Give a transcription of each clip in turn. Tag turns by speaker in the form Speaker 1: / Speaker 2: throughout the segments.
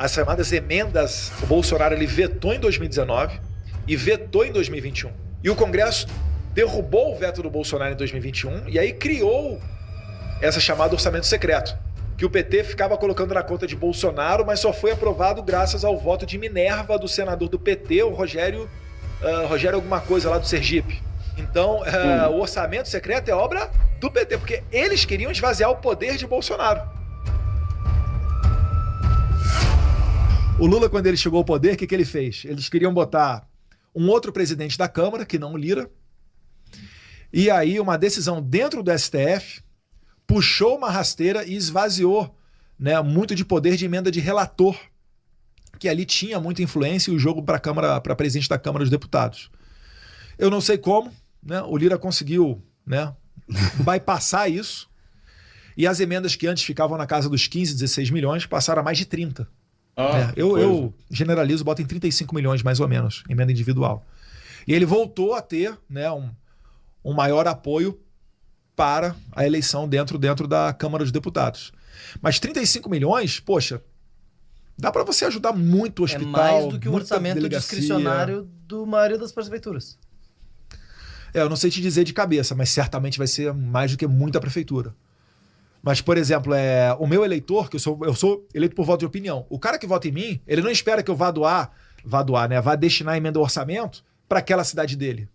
Speaker 1: as chamadas emendas, o Bolsonaro ele vetou em 2019 e vetou em 2021. E o Congresso derrubou o veto do Bolsonaro em 2021 e aí criou essa chamada orçamento secreto, que o PT ficava colocando na conta de Bolsonaro, mas só foi aprovado graças ao voto de Minerva do senador do PT, o Rogério, uh, Rogério alguma coisa lá do Sergipe. Então, uh, hum. o orçamento secreto é obra do PT, porque eles queriam esvaziar o poder de Bolsonaro. O Lula, quando ele chegou ao poder, o que, que ele fez? Eles queriam botar um outro presidente da Câmara, que não o Lira, e aí uma decisão dentro do STF puxou uma rasteira e esvaziou né, muito de poder de emenda de relator, que ali tinha muita influência e o jogo para a Câmara, para presidente da Câmara dos Deputados. Eu não sei como, né, o Lira conseguiu né, bypassar isso, e as emendas que antes ficavam na casa dos 15, 16 milhões passaram a mais de 30 ah, é, eu, eu, generalizo, bota em 35 milhões mais ou menos, emenda individual. E ele voltou a ter né, um, um maior apoio para a eleição dentro, dentro da Câmara dos Deputados. Mas 35 milhões, poxa, dá para você ajudar muito o é hospital. É mais do que o orçamento delegacia. discricionário do maioria das prefeituras. É, eu não sei te dizer de cabeça, mas certamente vai ser mais do que muita prefeitura. Mas, por exemplo, é, o meu eleitor, que eu sou, eu sou eleito por voto de opinião, o cara que vota em mim, ele não espera que eu vá doar, vá doar, né? Vá destinar emenda ao orçamento para aquela cidade dele.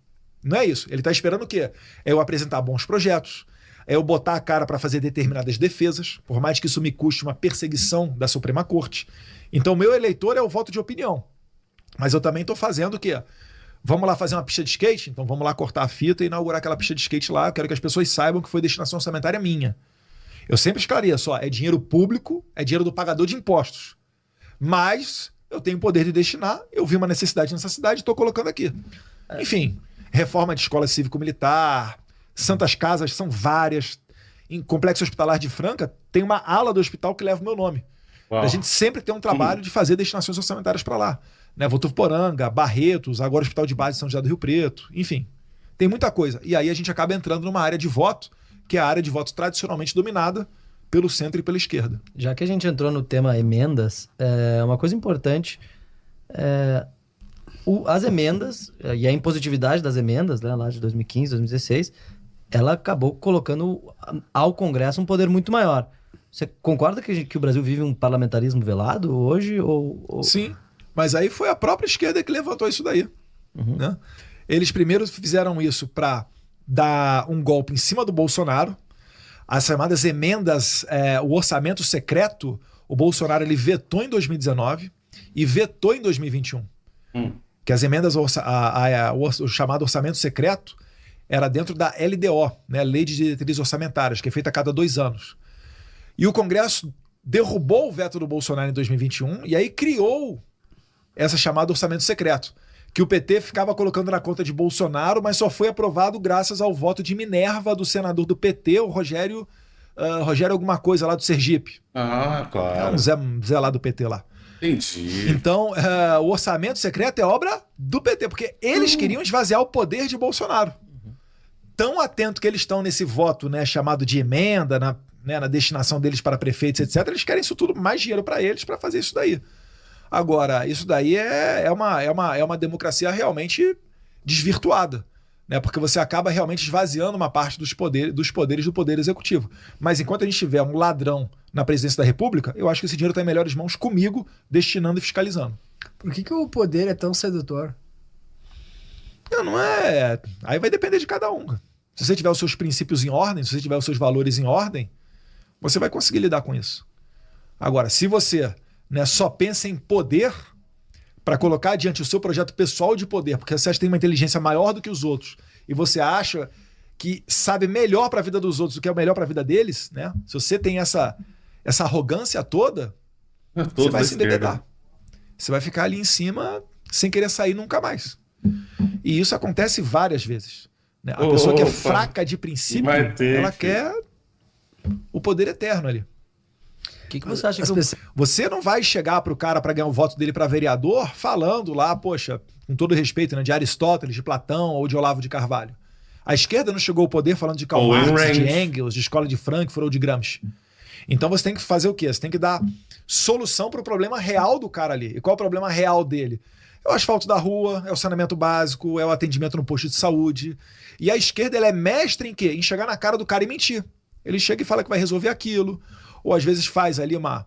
Speaker 1: Não é isso. Ele está esperando o quê? É eu apresentar bons projetos, é eu botar a cara para fazer determinadas defesas, por mais que isso me custe uma perseguição da Suprema Corte. Então, o meu eleitor é o voto de opinião. Mas eu também estou fazendo o quê? Vamos lá fazer uma pista de skate? Então vamos lá cortar a fita e inaugurar aquela pista de skate lá. Eu quero que as pessoas saibam que foi destinação orçamentária minha. Eu sempre esclareço, ó, é dinheiro público, é dinheiro do pagador de impostos. Mas eu tenho poder de destinar, eu vi uma necessidade nessa cidade e estou colocando aqui. É. Enfim, reforma de escola cívico-militar, santas casas são várias. Em Complexo Hospitalar de Franca tem uma ala do hospital que leva o meu nome. A gente sempre tem um trabalho de fazer destinações orçamentárias para lá. Né? Votuporanga, Barretos, agora Hospital de Base São José do Rio Preto, enfim. Tem muita coisa. E aí a gente acaba entrando numa área de voto que é a área de voto tradicionalmente dominada pelo centro e pela esquerda. Já que a gente entrou no tema emendas, é uma coisa importante é o, as emendas é, e a impositividade das emendas, né, lá de 2015, 2016, ela acabou colocando ao Congresso um poder muito maior. Você concorda que, que o Brasil vive um parlamentarismo velado hoje? Ou, ou... Sim, mas aí foi a própria esquerda que levantou isso daí. Uhum. Né? Eles primeiro fizeram isso para dar um golpe em cima do Bolsonaro, as chamadas emendas, é, o orçamento secreto, o Bolsonaro ele vetou em 2019 e vetou em 2021. Hum. Que as emendas, a, a, o, o chamado orçamento secreto, era dentro da LDO, né, Lei de Diretrizes Orçamentárias, que é feita a cada dois anos. E o Congresso derrubou o veto do Bolsonaro em 2021 e aí criou essa chamada orçamento secreto que o PT ficava colocando na conta de Bolsonaro, mas só foi aprovado graças ao voto de Minerva do senador do PT, o Rogério. Uh, Rogério alguma coisa lá do Sergipe. Ah, claro. É um Zé, Zé lá do PT lá.
Speaker 2: Entendi.
Speaker 1: Então, uh, o orçamento secreto é obra do PT, porque eles uhum. queriam esvaziar o poder de Bolsonaro. Tão atento que eles estão nesse voto, né, chamado de emenda, na, né, na destinação deles para prefeitos, etc., eles querem isso tudo, mais dinheiro para eles para fazer isso daí. Agora, isso daí é, é, uma, é, uma, é uma democracia realmente desvirtuada. Né, porque você acaba realmente esvaziando uma parte dos poderes, dos poderes do poder executivo. Mas enquanto a gente tiver um ladrão na presidência da República, eu acho que esse dinheiro está em melhores mãos comigo, destinando e fiscalizando. Por que, que o poder é tão sedutor? Não, não é. Aí vai depender de cada um. Se você tiver os seus princípios em ordem, se você tiver os seus valores em ordem, você vai conseguir lidar com isso. Agora, se você né, só pensa em poder para colocar diante o seu projeto pessoal de poder, porque você acha que tem uma inteligência maior do que os outros e você acha que sabe melhor para a vida dos outros do que é o melhor para a vida deles, né? Se você tem essa essa arrogância toda, é você vai se debedar. Você vai ficar ali em cima sem querer sair nunca mais. E isso acontece várias vezes. Né? A oh, pessoa que é opa. fraca de princípio, ter, ela filho. quer o poder eterno ali. O que, que você acha que pessoas... Você não vai chegar para o cara para ganhar o voto dele para vereador falando lá, poxa, com todo respeito, né, de Aristóteles, de Platão ou de Olavo de Carvalho. A esquerda não chegou ao poder falando de Karl Marx, de Engels, de escola de Frankfurt ou de Gramsci. Então você tem que fazer o quê? Você tem que dar solução para o problema real do cara ali. E qual é o problema real dele? É o asfalto da rua, é o saneamento básico, é o atendimento no posto de saúde. E a esquerda ela é mestre em quê? Em chegar na cara do cara e mentir. Ele chega e fala que vai resolver aquilo ou às vezes faz ali uma,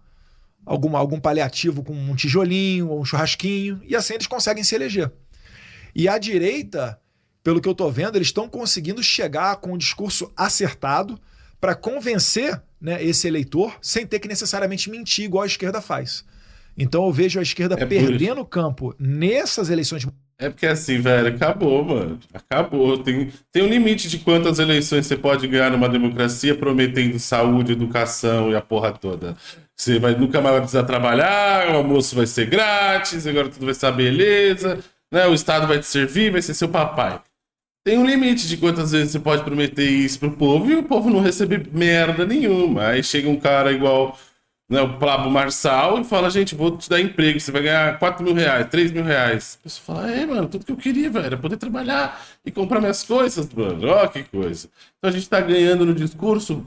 Speaker 1: algum algum paliativo com um tijolinho ou um churrasquinho, e assim eles conseguem se eleger. E a direita, pelo que eu estou vendo, eles estão conseguindo chegar com um discurso acertado para convencer né, esse eleitor sem ter que necessariamente mentir, igual a esquerda faz. Então eu vejo a esquerda é perdendo campo nessas eleições
Speaker 2: é porque assim, velho, acabou, mano. Acabou. Tem, tem um limite de quantas eleições você pode ganhar numa democracia prometendo saúde, educação e a porra toda. Você vai, nunca mais vai precisar trabalhar, o almoço vai ser grátis, agora tudo vai ser beleza, né? O Estado vai te servir, vai ser seu papai. Tem um limite de quantas vezes você pode prometer isso pro povo e o povo não receber merda nenhuma. Aí chega um cara igual né, o Pablo Marçal e fala, gente, vou te dar emprego, você vai ganhar 4 mil reais, 3 mil reais. A pessoa fala, é, mano, tudo que eu queria, velho, era poder trabalhar e comprar minhas coisas, mano. Ó, oh, que coisa. Então a gente tá ganhando no discurso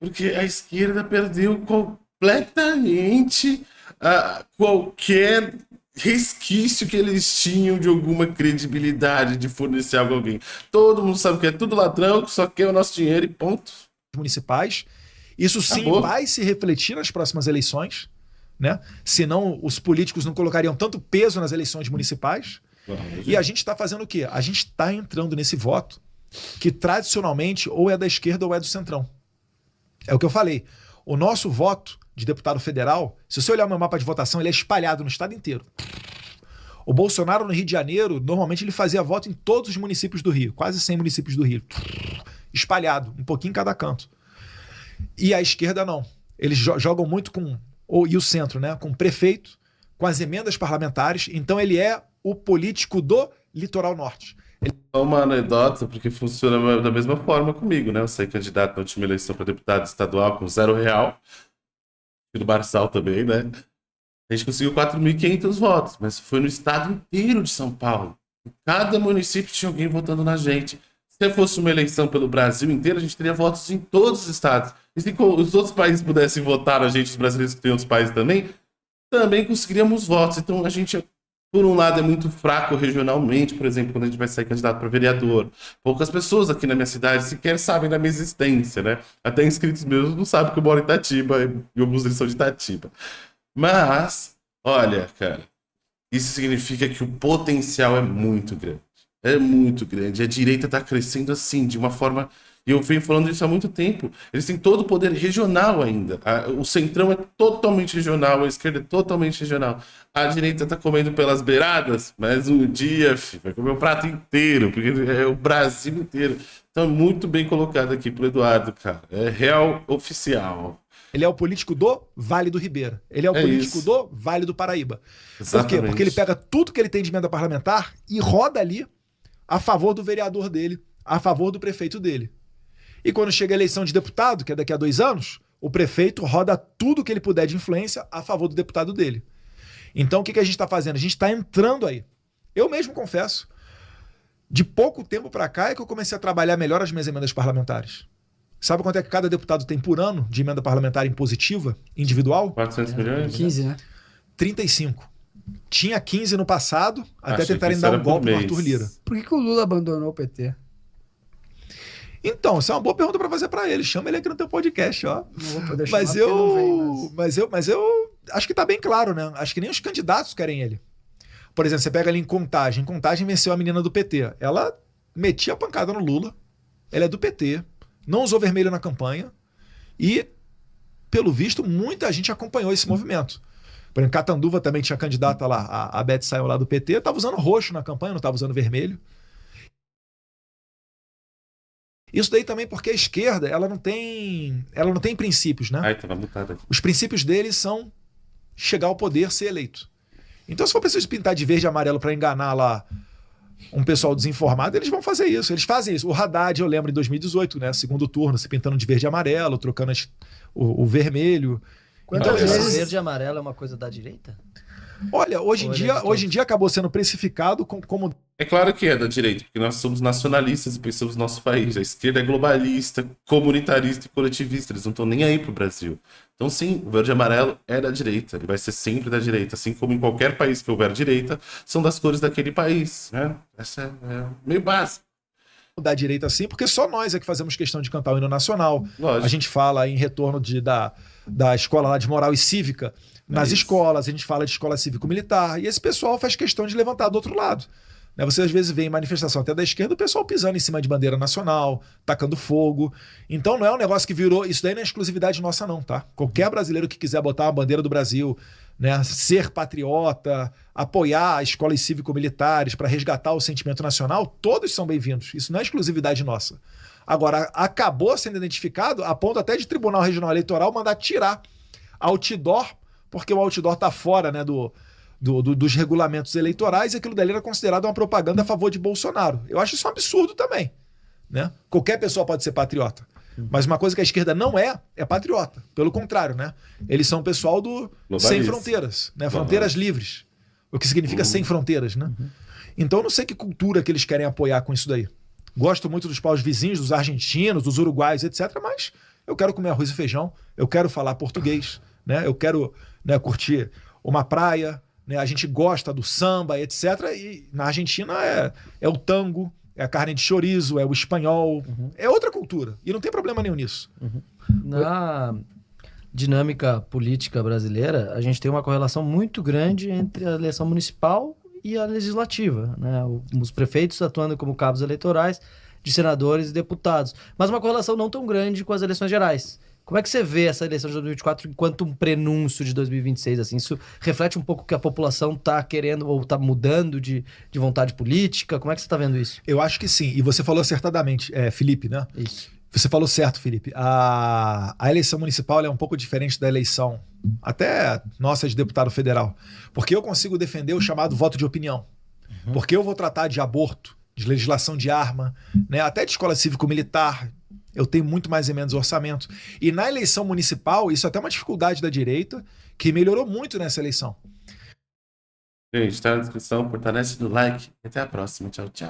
Speaker 2: porque a esquerda perdeu completamente uh, qualquer resquício que eles tinham de alguma credibilidade de fornecer algo a alguém. Todo mundo sabe que é tudo ladrão, que só quer o nosso dinheiro e ponto.
Speaker 1: Municipais isso tá sim Acabou. vai se refletir nas próximas eleições, né? Senão os políticos não colocariam tanto peso nas eleições municipais. E a gente está fazendo o quê? A gente está entrando nesse voto que tradicionalmente ou é da esquerda ou é do centrão. É o que eu falei. O nosso voto de deputado federal, se você olhar o meu mapa de votação, ele é espalhado no estado inteiro. O Bolsonaro no Rio de Janeiro, normalmente ele fazia voto em todos os municípios do Rio, quase 100 municípios do Rio. Espalhado, um pouquinho em cada canto. E a esquerda não. Eles jo jogam muito com. Ou, e o centro, né? Com o prefeito, com as emendas parlamentares. Então ele é o político do litoral norte.
Speaker 2: Ele... É uma anedota, porque funciona da mesma forma comigo, né? Eu saí candidato na última eleição para deputado estadual com zero real. E do Barçal também, né? A gente conseguiu 4.500 votos, mas foi no estado inteiro de São Paulo. Em cada município tinha alguém votando na gente. Se fosse uma eleição pelo Brasil inteiro, a gente teria votos em todos os estados se os outros países pudessem votar a gente, os brasileiros que tem outros países também, também conseguiríamos votos. Então a gente, por um lado, é muito fraco regionalmente, por exemplo, quando a gente vai sair candidato para vereador. Poucas pessoas aqui na minha cidade sequer sabem da minha existência, né? Até inscritos meus não sabem que eu moro em Itatiba e alguns deles são de Itatiba. Mas, olha, cara, isso significa que o potencial é muito grande. É muito grande. A direita está crescendo assim, de uma forma e eu venho falando isso há muito tempo. Eles têm todo o poder regional ainda. Tá? o centrão é totalmente regional, a esquerda é totalmente regional. A direita está comendo pelas beiradas, mas o dia filho, vai comer o prato inteiro, porque é o Brasil inteiro. Então, é muito bem colocado aqui pelo Eduardo, cara.
Speaker 1: É real oficial. Ele é o político do Vale do Ribeira. Ele é o é político isso. do Vale do Paraíba. Exatamente. Por quê? Porque ele pega tudo que ele tem de emenda parlamentar e roda ali a favor do vereador dele, a favor do prefeito dele. E quando chega a eleição de deputado, que é daqui a dois anos, o prefeito roda tudo que ele puder de influência a favor do deputado dele. Então o que, que a gente está fazendo? A gente está entrando aí. Eu mesmo confesso, de pouco tempo para cá é que eu comecei a trabalhar melhor as minhas emendas parlamentares. Sabe quanto é que cada deputado tem por ano de emenda parlamentar impositiva, individual? 400 é, milhões? 15, né? 35. Né? Tinha 15 no passado, até Achei tentarem dar um golpe no Arthur Lira. Por que, que o Lula abandonou o PT? Então, isso é uma boa pergunta para fazer para ele. Chama ele aqui no teu podcast, ó. Não vou poder chamar mas eu, vem, mas... mas eu, mas eu acho que tá bem claro, né? Acho que nem os candidatos querem ele. Por exemplo, você pega ali em Contagem. Contagem venceu a menina do PT. Ela metia a pancada no Lula. Ela é do PT. Não usou vermelho na campanha. E, pelo visto, muita gente acompanhou esse movimento. Por exemplo, Catanduva também tinha candidata lá. A, a Beth saiu lá do PT. Estava usando roxo na campanha, não estava usando vermelho. Isso daí também porque a esquerda, ela não tem, ela não tem princípios, né? Ai, tava aqui. Os princípios deles são chegar ao poder, ser eleito. Então, se for preciso pintar de verde e amarelo para enganar lá um pessoal desinformado, eles vão fazer isso. Eles fazem isso. O Haddad, eu lembro, em 2018, né? Segundo turno, se pintando de verde e amarelo, trocando as, o, o vermelho. Quantas então, vezes... Verde
Speaker 2: e amarelo é uma coisa da
Speaker 1: direita? Olha, hoje em, dia, hoje em dia acabou sendo precificado com, como.
Speaker 2: É claro que é da direita, porque nós somos nacionalistas e pensamos no nosso país. A esquerda é globalista, comunitarista e coletivista. Eles não estão nem aí pro Brasil. Então, sim, o verde e amarelo é da direita. E vai ser sempre da direita. Assim como em qualquer país que houver direita, são das cores daquele país. Né? Essa é, é
Speaker 1: meio básica da direita sim, porque só nós é que fazemos questão de cantar o hino nacional. Lógico. A gente fala em retorno de, da, da escola lá de moral e cívica. Nas é escolas, a gente fala de escola cívico-militar, e esse pessoal faz questão de levantar do outro lado. Né? Você às vezes vê em manifestação até da esquerda o pessoal pisando em cima de bandeira nacional, tacando fogo. Então não é um negócio que virou. Isso daí não é exclusividade nossa, não, tá? Qualquer brasileiro que quiser botar a bandeira do Brasil, né, ser patriota, apoiar escolas cívico-militares para resgatar o sentimento nacional, todos são bem-vindos. Isso não é exclusividade nossa. Agora, acabou sendo identificado a ponto até de Tribunal Regional Eleitoral mandar tirar outdoor porque o outdoor está fora né, do, do, do, dos regulamentos eleitorais e aquilo dali era considerado uma propaganda a favor de Bolsonaro. Eu acho isso um absurdo também. Né? Qualquer pessoa pode ser patriota. Mas uma coisa que a esquerda não é, é patriota. Pelo contrário, né? Eles são o pessoal do sem fronteiras, né? Fronteiras uhum. livres. O que significa uhum. sem fronteiras, né? Uhum. Então eu não sei que cultura que eles querem apoiar com isso daí. Gosto muito dos paus vizinhos, dos argentinos, dos uruguais, etc. Mas eu quero comer arroz e feijão, eu quero falar português, né? Eu quero né, curtir uma praia, né? A gente gosta do samba, etc. E na Argentina é, é o tango, é a carne de chorizo, é o espanhol, uhum. é outra cultura. E não tem problema nenhum nisso. Uhum. Na dinâmica política brasileira, a gente tem uma correlação muito grande entre a eleição municipal e a legislativa, né? Os prefeitos atuando como cabos eleitorais de senadores e deputados, mas uma correlação não tão grande com as eleições gerais. Como é que você vê essa eleição de 2024 enquanto um prenúncio de 2026? Assim, isso reflete um pouco que a população está querendo ou está mudando de, de vontade política? Como é que você está vendo isso? Eu acho que sim. E você falou acertadamente, é, Felipe, né? Isso. Você falou certo, Felipe. A, a eleição municipal é um pouco diferente da eleição, até nossa, de deputado federal. Porque eu consigo defender o chamado voto de opinião. Uhum. Porque eu vou tratar de aborto, de legislação de arma, né, até de escola cívico-militar, eu tenho muito mais e menos orçamento. E na eleição municipal, isso é até uma dificuldade da direita, que melhorou muito nessa eleição.
Speaker 2: Gente, está na descrição, fortalece do like. Até a próxima. Tchau, tchau.